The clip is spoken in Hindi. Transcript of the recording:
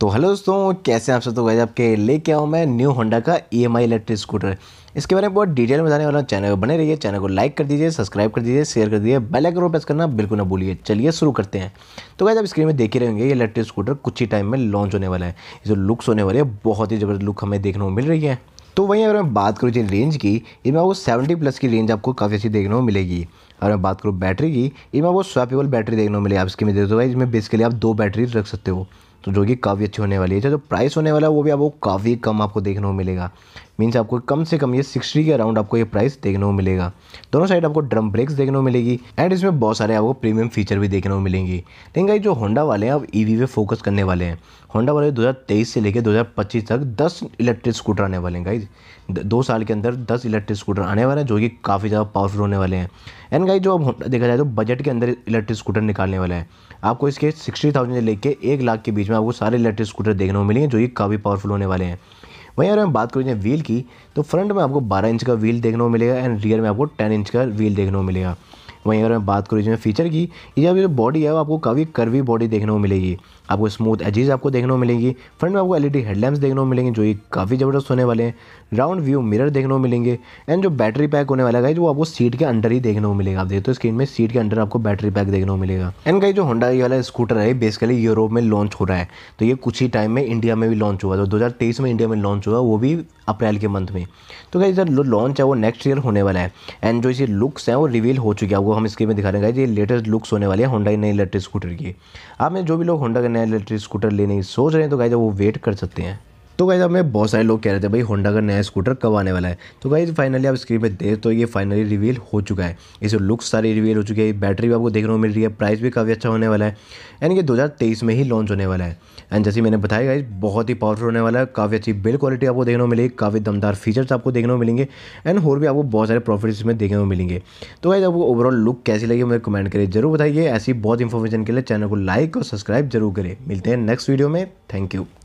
तो हेलो दोस्तों कैसे आप सब तो गए आपके लेके आऊँ मैं न्यू होंडा का E M I electric scooter इसके बारे में बहुत डिटेल में बताने वाला चैनल को बने रहिए चैनल को लाइक कर दीजिए सब्सक्राइब कर दीजिए शेयर कर दीजिए बेल आइकन को प्रेस करना बिल्कुल ना भूलिए चलिए शुरू करते हैं तो गैस आप स्क्रीन में देख ही रहेंगे ये इलेक्ट्रिक स्कूटर कुछ ही टाइम में लॉन्च होने वाला है जो लुक्स होने वाले हैं बहुत ही ज़बरदस्त लुक हमें देखने को मिल रही है तो वहीं अगर मैं बात करूँ जी रेंज की इसमें आपको सेवेंटी प्लस की रेंज आपको काफ़ी अच्छी देखने को मिलेगी अगर मैं बात करूँ बैटरी की इसमें आपको स्वैपेबल बैटरी देखने को मिलेगी आप इसकी में देख दो इसमें बेसिकली आप दो बैटरी रख सकते हो तो जो कि काफ़ी अच्छी होने वाली है जो प्राइस होने वाला है वो भी आपको काफ़ी कम आपको देखने को मिलेगा मीन्स आपको कम से कम ये सिक्सटी के अराउंड आपको ये प्राइस देखने को मिलेगा दोनों साइड आपको ड्रम ब्रेक्स देखने को मिलेगी एंड इसमें बहुत सारे आपको प्रीमियम फीचर भी देखने को मिलेंगी लेकिन गाई जो होंडा वाले हैं आप ई पे फोकस करने वाले हैं होंडा वाले 2023 से लेकर 2025 तक 10 इलेक्ट्रिक स्कूटर आने वाले हैं गाई दो साल के अंदर 10 इलेक्ट्रिक स्कूटर आने वाले हैं जो कि काफ़ी ज़्यादा पावरफुल होने वाले हैं एंड गाई जो अब होंडा देखा जाए तो बजट के अंदर इलेक्ट्रिक स्कूटर निकालने वाला है आपको इसके सिक्सटी थाउजेंड से लेकर एक लाख के बीच में आपको सारे इलेक्ट्रिक स्कूटर देखने को मिलेंगे जो कि काफ़ी पावरफुल होने वाले हैं वहीं अगर हम बात करें व्हील की तो फ्रंट में आपको 12 इंच का व्हील देखने को मिलेगा एंड रियर में आपको 10 इंच का व्हील देखने को मिलेगा वहीं अगर मैं बात करूँ इसमें फीचर की ये जो बॉडी है वो आपको काफ़ी कर्वी बॉडी देखने को मिलेगी आपको स्मूथ एजीज आपको देखने को मिलेगी फ्रंट में आपको एल ई देखने को मिलेंगे जो ये काफ़ी ज़बरदस्त होने वाले हैं राउंड व्यू मिरर देखने को मिलेंगे एंड जो बैटरी पैक होने वाला है वो आपको सीट के अंडर ही देखने को मिलेगा आप देखते हो स्क्रीन में सीट के अंडर आपको बैटरी पैक देखने को मिलेगा एंड कहीं जो होंडा ये वाला स्कूटर है बेसिकली यूरोप में लॉन्च हो रहा है तो ये कुछ ही टाइम में इंडिया में भी लॉन्च हुआ तो दो में इंडिया में लॉन्च हुआ वो भी अप्रैल के मंथ में तो गाइज सर लॉन्च है वो नेक्स्ट ईयर होने वाला है एंड जो इसे लुक्स हैं वो रिवील हो चुके है वो हम स्क्रीन में दिखा रहे हैं ये लेटेस्ट लुक्स होने वाले हैं होंडा के नए इलेक्ट्रिक स्कूटर की आप में जो भी लोग होंडा के नए इलेक्ट्रिक स्कूटर लेने की सोच रहे हैं तो गाइज वो वेट कर सकते हैं तो गाइज अब मैं बहुत सारे लोग कह रहे थे भाई होंडा का नया स्कूटर कब आने वाला है तो गाइज फाइनली आप स्क्रीन पर देख तो ये फाइनली रिवील हो चुका है इसे लुक्स सारी रिवील हो चुकी है बैटरी भी आपको देखने को मिल रही है प्राइस भी काफ़ी अच्छा होने वाला है एंड ये दो में ही लॉन्च होने वाला है एंड जैसे मैंने बताया गाइज बहुत ही पावरफुल होने वाला है काफ़ी अच्छी बिल्ड क्वालिटी आपको देखने को मिलेगी काफ़ी दमदार फीचर्स आपको देखने को मिलेंगे एंड और भी आपको बहुत सारे प्रॉफिट इसमें देखने को मिलेंगे तो गाइज आपको ओवरऑल लुक कैसी लगी मुझे कमेंट करिए जरूर बताइए ऐसी बहुत इन्फॉर्मेशन के लिए चैनल को लाइक और सब्सक्राइब जरूर करें मिलते हैं नेक्स्ट वीडियो में थैंक यू